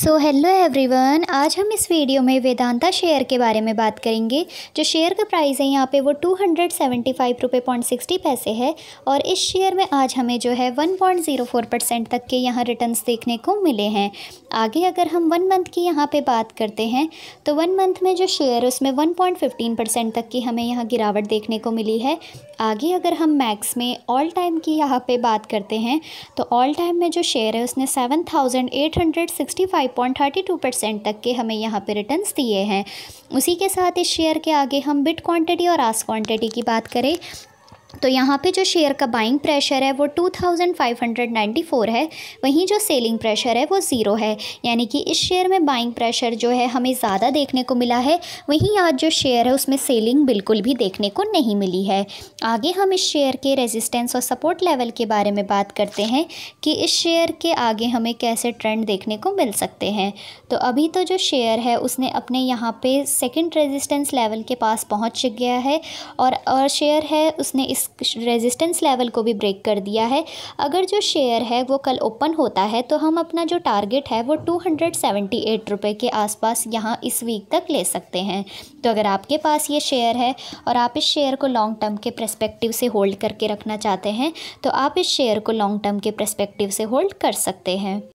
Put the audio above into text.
so hello everyone आज हम इस वीडियो में वेदांता शेयर के बारे में बात करेंगे जो शेयर का प्राइस है यहाँ पे वो टू हंड्रेड सेवेंटी फाइव रुपये पॉइंट सिक्सटी पैसे है और इस शेयर में आज हमें जो है one point zero four percent तक के यहाँ रिटर्न्स देखने को मिले हैं आगे अगर हम वन मंथ की यहाँ पर बात करते हैं तो वन मंथ में जो शेयर उसमें वन पॉइंट फिफ्टीन परसेंट तक की हमें यहाँ गिरावट देखने को मिली है आगे अगर हम मैक्स में ऑल टाइम की यहाँ पर बात करते हैं तो ऑल टाइम में जो शेयर है उसने seven thousand eight hundred sixty five 5.32 तक के हमें यहाँ पे रिटर्न्स दिए हैं उसी के साथ इस शेयर के आगे हम बिट क्वांटिटी और आस क्वांटिटी की बात करें तो यहाँ पे जो शेयर का बाइंग प्रेशर है वो 2594 है वहीं जो सेलिंग प्रेशर है वो ज़ीरो है यानी कि इस शेयर में बाइंग प्रेशर जो है हमें ज़्यादा देखने को मिला है वहीं आज जो शेयर है उसमें सेलिंग बिल्कुल भी देखने को नहीं मिली है आगे हम इस शेयर के रेजिस्टेंस और सपोर्ट लेवल के बारे में बात करते हैं कि इस शेयर के आगे हमें कैसे ट्रेंड देखने को मिल सकते हैं तो अभी तो जो शेयर है उसने अपने यहाँ पर सेकेंड रेजिस्टेंस लेवल के पास पहुँच गया है और, और शेयर है उसने इस रेजिस्टेंस लेवल को भी ब्रेक कर दिया है अगर जो शेयर है वो कल ओपन होता है तो हम अपना जो टारगेट है वो टू हंड्रेड सेवेंटी एट रुपये के आसपास यहाँ इस वीक तक ले सकते हैं तो अगर आपके पास ये शेयर है और आप इस शेयर को लॉन्ग टर्म के प्रस्पेक्टिव से होल्ड करके रखना चाहते हैं तो आप इस शेयर को लॉन्ग टर्म के प्रस्पेक्टिव से होल्ड कर सकते हैं